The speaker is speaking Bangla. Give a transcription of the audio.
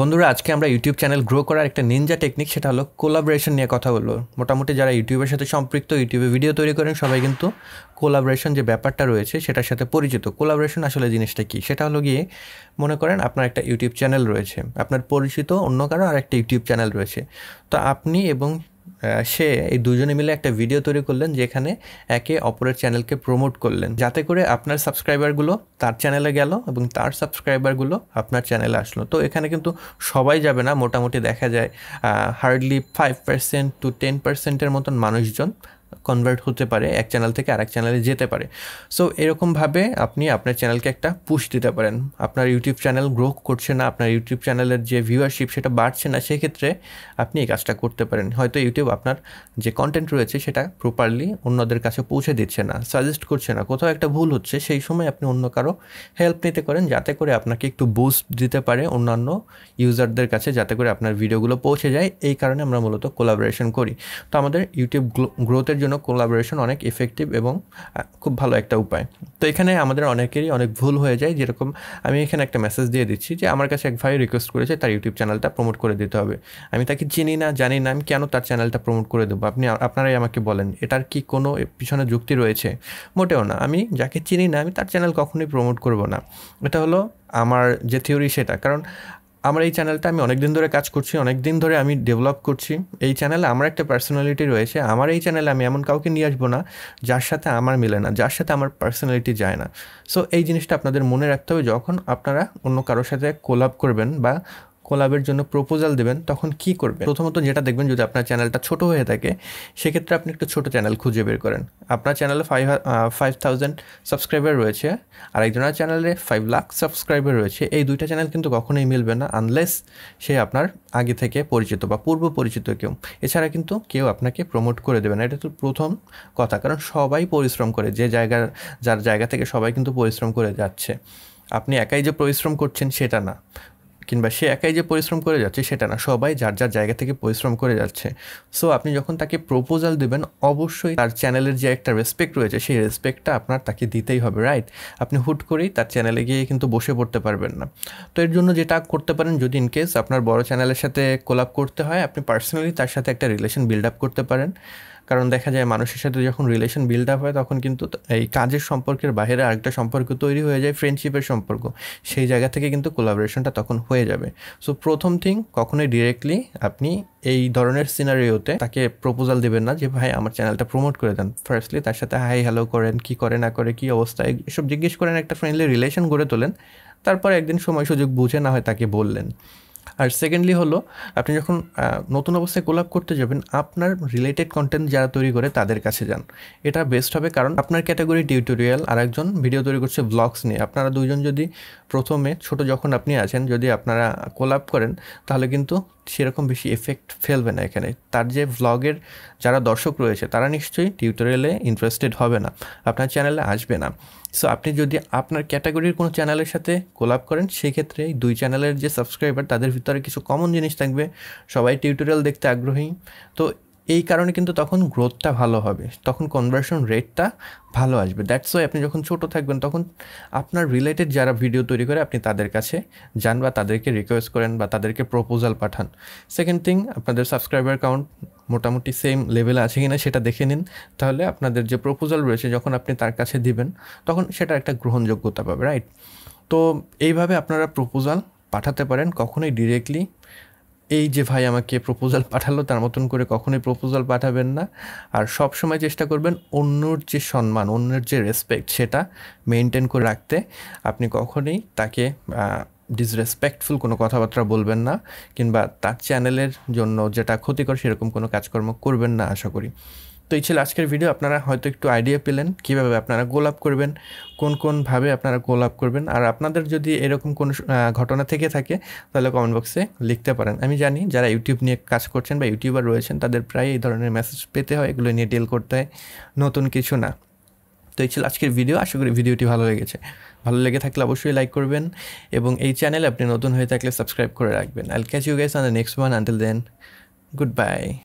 বন্ধুরা আজকে আমরা ইউটিউব চ্যানেল গ্রো করার একটা নিনজা টেকনিক সেটা হলো কোলাবরেশন নিয়ে কথা বলবো মোটামুটি যারা ইউটিউবের সাথে সম্পৃক্ত ইউটিউবে ভিডিও তৈরি করেন সবাই কিন্তু কোলাবরেশন যে ব্যাপারটা রয়েছে সেটার সাথে পরিচিত কোলাবরেশন আসলে জিনিসটা কী সেটা হলো গিয়ে মনে করেন আপনার একটা ইউটিউব চ্যানেল রয়েছে আপনার পরিচিত অন্য কারো আর একটা ইউটিউব চ্যানেল রয়েছে তো আপনি এবং সে এই দুজনে মিলে একটা ভিডিও তৈরি করলেন যেখানে একে অপরের চ্যানেলকে প্রমোট করলেন যাতে করে আপনার সাবস্ক্রাইবারগুলো তার চ্যানেলে গেল এবং তার সাবস্ক্রাইবারগুলো আপনার চ্যানেলে আসলো তো এখানে কিন্তু সবাই যাবে না মোটামুটি দেখা যায় hardly five percent to ten পার্সেন্টের মতন মানুষজন কনভার্ট হতে পারে এক চ্যানেল থেকে আরেক চ্যানেলে যেতে পারে সো এরকমভাবে আপনি আপনার চ্যানেলকে একটা পুশ দিতে পারেন আপনার ইউটিউব চ্যানেল গ্রো করছে না আপনার ইউটিউব চ্যানেলের যে ভিউয়ারশিপ সেটা বাড়ছে না সেক্ষেত্রে আপনি এই কাজটা করতে পারেন হয়তো ইউটিউব আপনার যে কন্টেন্ট রয়েছে সেটা প্রপারলি অন্যদের কাছে পৌঁছে দিচ্ছে না সাজেস্ট করছে না কোথাও একটা ভুল হচ্ছে সেই সময় আপনি অন্য কারো হেল্প নিতে পারেন যাতে করে আপনাকে একটু বুস্ট দিতে পারে অন্যান্য ইউজারদের কাছে যাতে করে আপনার ভিডিওগুলো পৌঁছে যায় এই কারণে আমরা মূলত কোলাবরেশন করি তো আমাদের ইউটিউব গ্রোথের জন্য কোলাবোরেশন অনেক এফেক্টিভ এবং খুব ভালো একটা উপায় তো এখানে আমাদের অনেকেরই অনেক ভুল হয়ে যায় যেরকম আমি এখানে একটা মেসেজ দিয়ে দিচ্ছি যে আমার কাছে এক ভাই রিকোয়েস্ট করেছে তার ইউটিউব চ্যানেলটা প্রমোট করে দিতে হবে আমি তাকে চিনি না জানি না আমি কেন তার চ্যানেলটা প্রমোট করে দেবো আপনি আপনারাই আমাকে বলেন এটার কি কোনো পিছনে যুক্তি রয়েছে মোটেও না আমি যাকে চিনি না আমি তার চ্যানেল কখনোই প্রমোট করব না এটা হলো আমার যে থিওরি সেটা কারণ আমার এই চ্যানেলটা আমি অনেক দিন ধরে কাজ করছি অনেক দিন ধরে আমি ডেভেলপ করছি এই চ্যানেলে আমার একটা পার্সোনালিটি রয়েছে আমার এই চ্যানেলে আমি এমন কাউকে নিয়ে আসবো না যার সাথে আমার মিলে না যার সাথে আমার পার্সোনালিটি যায় না সো এই জিনিসটা আপনাদের মনে রাখতে হবে যখন আপনারা অন্য কারোর সাথে কোলাপ করবেন বা কোলাবের জন্য প্রপোজাল দেবেন তখন কি করবেন প্রথমত যেটা দেখবেন যদি আপনার চ্যানেলটা ছোট হয়ে থাকে সেক্ষেত্রে আপনি একটু ছোট চ্যানেল খুঁজে বের করেন আপনার চ্যানেলে ফাইভ ফাইভ থাউজেন্ড সাবস্ক্রাইবার রয়েছে আর একজনের চ্যানেলে ফাইভ লাখ সাবস্ক্রাইবার রয়েছে এই দুইটা চ্যানেল কিন্তু কখনোই মিলবে না আনলেস সে আপনার আগে থেকে পরিচিত বা পূর্ব পরিচিত কেউ এছাড়া কিন্তু কেউ আপনাকে প্রমোট করে দেবে না এটা তো প্রথম কথা কারণ সবাই পরিশ্রম করে যে জায়গার যার জায়গা থেকে সবাই কিন্তু পরিশ্রম করে যাচ্ছে আপনি একাই যে পরিশ্রম করছেন সেটা না কিংবা সে একাই যে পরিশ্রম করে যাচ্ছে সেটা না সবাই যার যার জায়গা থেকে পরিশ্রম করে যাচ্ছে সো আপনি যখন তাকে প্রপোজাল দেবেন অবশ্যই তার চ্যানেলের যে একটা রেসপেক্ট রয়েছে সেই রেসপেক্টটা আপনার তাকে দিতেই হবে রাইট আপনি হুট করেই তার চ্যানেলে গিয়ে কিন্তু বসে পড়তে পারবেন না তো এর জন্য যেটা করতে পারেন যদি ইনকেস আপনার বড় চ্যানেলের সাথে কোলাপ করতে হয় আপনি পার্সোনালি তার সাথে একটা রিলেশন বিল্ড আপ করতে পারেন কারণ দেখা যায় মানুষের সাথে যখন রিলেশন বিল্ড আপ হয় তখন কিন্তু এই কাজের সম্পর্কের বাইরে আরেকটা সম্পর্ক তৈরি হয়ে যায় ফ্রেন্ডশিপের সম্পর্ক সেই জায়গা থেকে কিন্তু কোলাবরেশনটা তখন হয়ে যাবে সো প্রথম থিং কখনোই ডিরেক্টলি আপনি এই ধরনের সিনারিওতে তাকে প্রপোজাল দেবেন না যে ভাই আমার চ্যানেলটা প্রমোট করে দেন ফার্স্টলি তার সাথে হাই হ্যালো করেন কি করে না করে কি অবস্থা এসব জিজ্ঞেস করেন একটা ফ্রেন্ডলি রিলেশন গড়ে তোলেন তারপর একদিন সময় সুযোগ বুঝে না হয় তাকে বললেন আর সেকেন্ডলি হলো আপনি যখন নতুন অবস্থায় কোলাপ করতে যাবেন আপনার রিলেটেড কন্টেন্ট যারা তৈরি করে তাদের কাছে যান এটা বেস্ট হবে কারণ আপনার ক্যাটাগরি টিউটোরিয়াল আর একজন ভিডিও তৈরি করছে ব্লগস নিয়ে আপনারা দুজন যদি প্রথমে ছোট যখন আপনি আছেন যদি আপনারা কোলাপ করেন তাহলে কিন্তু সেরকম বেশি এফেক্ট ফেলবে না এখানে তার যে ভ্লগের যারা দর্শক রয়েছে তারা নিশ্চয়ই টিউটোরিয়ালে ইন্টারেস্টেড হবে না আপনার চ্যানেলে আসবে না সো আপনি যদি আপনার ক্যাটাগরির কোনো চ্যানেলের সাথে কোলাপ করেন সেক্ষেত্রে দুই চ্যানেলের যে সাবস্ক্রাইবার তাদের ভিতরে কিছু কমন জিনিস থাকবে সবাই টিউটোরিয়াল দেখতে আগ্রহী তো এই কারণে কিন্তু তখন গ্রোথটা ভালো হবে তখন কনভার্সন রেটটা ভালো আসবে দ্যাটস ওয়াই আপনি যখন ছোট থাকবেন তখন আপনার রিলেটেড যারা ভিডিও তৈরি করে আপনি তাদের কাছে যান বা তাদেরকে রিকোয়েস্ট করেন বা তাদেরকে প্রপোজাল পাঠান সেকেন্ড থিং আপনাদের সাবস্ক্রাইবার কাউন্ট মোটামুটি সেম লেভেলে আছে কিনা সেটা দেখে নিন তাহলে আপনাদের যে প্রপোজাল রয়েছে যখন আপনি তার কাছে দিবেন তখন সেটা একটা গ্রহণযোগ্যতা পাবে রাইট তো এইভাবে আপনারা প্রপোজাল পাঠাতে পারেন কখনোই ডিরেক্টলি এই যে ভাই আমাকে প্রপোজাল পাঠালো তার মতন করে কখনোই প্রপোজাল পাঠাবেন না আর সব সময় চেষ্টা করবেন অন্যর যে সম্মান অন্যের যে রেসপেক্ট সেটা মেনটেন করে রাখতে আপনি কখনোই তাকে ডিসরেসপেক্টফুল কোনো কথাবার্তা বলবেন না কিংবা তার চ্যানেলের জন্য যেটা ক্ষতিকর সেরকম কোনো কাজকর্ম করবেন না আশা করি তো এই ছিল আজকের ভিডিও আপনারা হয়তো একটু আইডিয়া পেলেন কিভাবে আপনারা গোলাপ করবেন কোন কোনভাবে আপনারা গোলাপ করবেন আর আপনাদের যদি এরকম কোনো ঘটনা থেকে থাকে তাহলে কমেন্ট বক্সে লিখতে পারেন আমি জানি যারা ইউটিউব নিয়ে কাজ করছেন বা ইউটিউবার রয়েছেন তাদের প্রায় এই ধরনের মেসেজ পেতে হয় এগুলো নিয়ে ডিল করতে হয় নতুন কিছু না তো এই ছিল আজকের ভিডিও আশা করি ভিডিওটি ভালো লেগেছে ভালো লেগে থাকলে অবশ্যই লাইক করবেন এবং এই চ্যানেলে আপনি নতুন হয়ে থাকলে সাবস্ক্রাইব করে রাখবেন I'll catch you guys on the next one until then good bye